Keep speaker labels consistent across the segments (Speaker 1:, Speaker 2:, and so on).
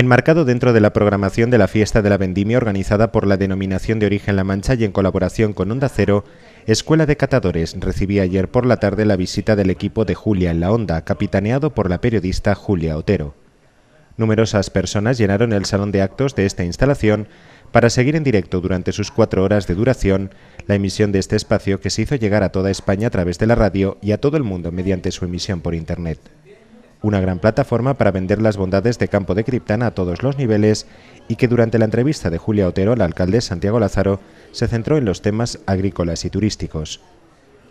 Speaker 1: enmarcado dentro de la programación de la fiesta de la vendimia organizada por la denominación de origen La Mancha y en colaboración con Onda Cero, Escuela de Catadores recibía ayer por la tarde la visita del equipo de Julia en la Onda, capitaneado por la periodista Julia Otero. Numerosas personas llenaron el salón de actos de esta instalación para seguir en directo durante sus cuatro horas de duración la emisión de este espacio que se hizo llegar a toda España a través de la radio y a todo el mundo mediante su emisión por Internet una gran plataforma para vender las bondades de Campo de Criptana a todos los niveles y que durante la entrevista de Julia Otero al alcalde Santiago Lázaro se centró en los temas agrícolas y turísticos.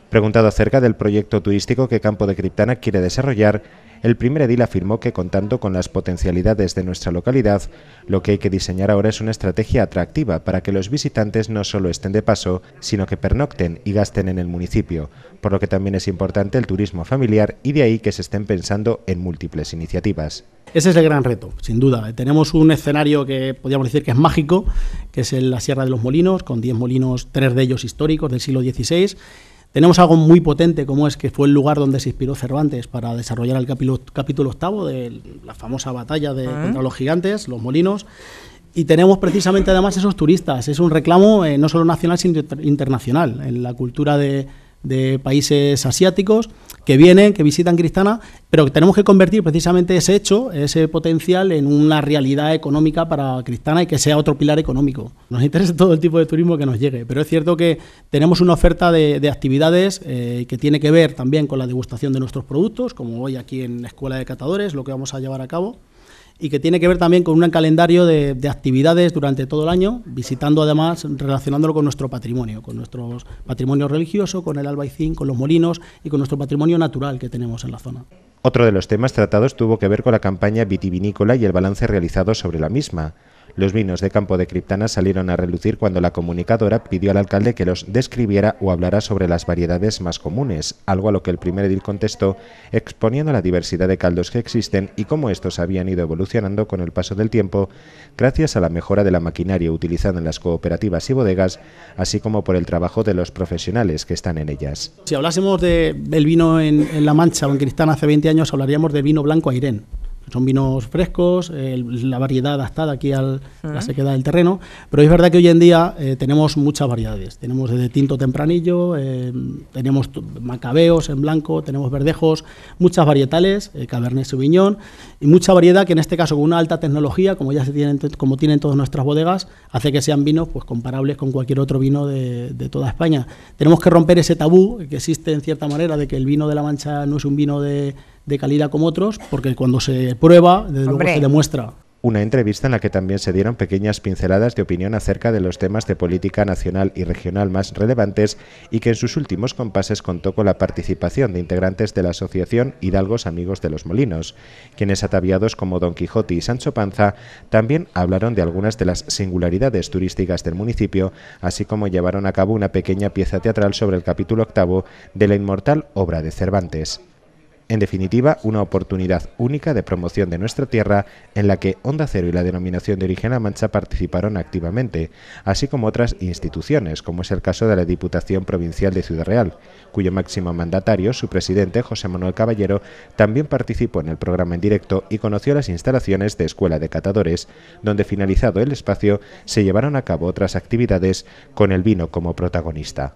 Speaker 1: Preguntado acerca del proyecto turístico que Campo de Criptana quiere desarrollar, el primer edil afirmó que contando con las potencialidades de nuestra localidad, lo que hay que diseñar ahora es una estrategia atractiva para que los visitantes no solo estén de paso, sino que pernocten y gasten en el municipio, por lo que también es importante el turismo familiar y de ahí que se estén pensando en múltiples iniciativas. Ese es el gran reto, sin
Speaker 2: duda. Tenemos un escenario que podríamos decir que es mágico, que es la Sierra de los Molinos, con 10 molinos, tres de ellos históricos del siglo XVI, tenemos algo muy potente como es que fue el lugar donde se inspiró Cervantes para desarrollar el capítulo, octavo de la famosa batalla de, ah. contra los gigantes, los molinos. Y tenemos precisamente además esos turistas. Es un reclamo eh, no solo nacional, sino internacional. En la cultura de, de países asiáticos que vienen, que visitan Cristana, pero tenemos que convertir precisamente ese hecho, ese potencial, en una realidad económica para Cristana y que sea otro pilar económico. Nos interesa todo el tipo de turismo que nos llegue, pero es cierto que tenemos una oferta de, actividades eh, que tiene que ver también con la degustación de nuestros productos, como hoy aquí en la Escuela de Catadores, lo que vamos a llevar a cabo y que tiene que ver también con un calendario de, actividades durante todo el año, visitando además, relacionándolo con nuestro patrimonio, con nuestro patrimonio religioso, con el albaicín, con los molinos y con nuestro patrimonio natural que tenemos en la zona.
Speaker 1: Otro de los temas tratados tuvo que ver con la campaña vitivinícola y el balance realizado sobre la misma. Los vinos de campo de Criptana salieron a relucir cuando la comunicadora pidió al alcalde que los describiera o hablara sobre las variedades más comunes, algo a lo que el primer edil contestó, exponiendo la diversidad de caldos que existen y cómo estos habían ido evolucionando con el paso del tiempo gracias a la mejora de la maquinaria utilizada en las cooperativas y bodegas, así como por el trabajo de los profesionales que están en ellas.
Speaker 2: Si hablásemos del vino en, La Mancha o en Criptana hace 20 años, hablaríamos de vino blanco airén. Son vinos frescos, la variedad adaptada aquí a la sequedad del terreno, pero es verdad que hoy en día eh, tenemos muchas variedades. Tenemos de tinto tempranillo, eh, tenemos macabeos en blanco, tenemos verdejos, muchas varietales, eh, cabernet sauvignon, y mucha variedad que en este caso con una alta tecnología, como ya se tienen, como tienen todas nuestras bodegas, hace que sean vinos pues comparables con cualquier otro vino de toda España. Tenemos que romper ese tabú que existe en cierta manera de que el vino de la Mancha no es un vino de de calidad como otros, porque cuando se prueba, desde luego se demuestra.
Speaker 1: Una entrevista en la que también se dieron pequeñas pinceladas de opinión acerca de los temas de política nacional y regional más relevantes y que en sus últimos compases contó con la participación de integrantes de la asociación Hidalgos Amigos de los Molinos, quienes ataviados como Don Quijote y Sancho Panza también hablaron de algunas de las singularidades turísticas del municipio, así como llevaron a cabo una pequeña pieza teatral sobre el capítulo octavo de la inmortal obra de Cervantes. En definitiva, una oportunidad única de promoción de nuestra tierra en la que Onda Cero y la denominación de origen La Mancha participaron activamente, así como otras instituciones, como es el caso de la Diputación Provincial de Ciudad Real, cuyo máximo mandatario, su presidente José Manuel Caballero, también participó en el programa en directo y conoció las instalaciones de Escuela de Catadores, donde finalizado el espacio se llevaron a cabo otras actividades con el vino como protagonista.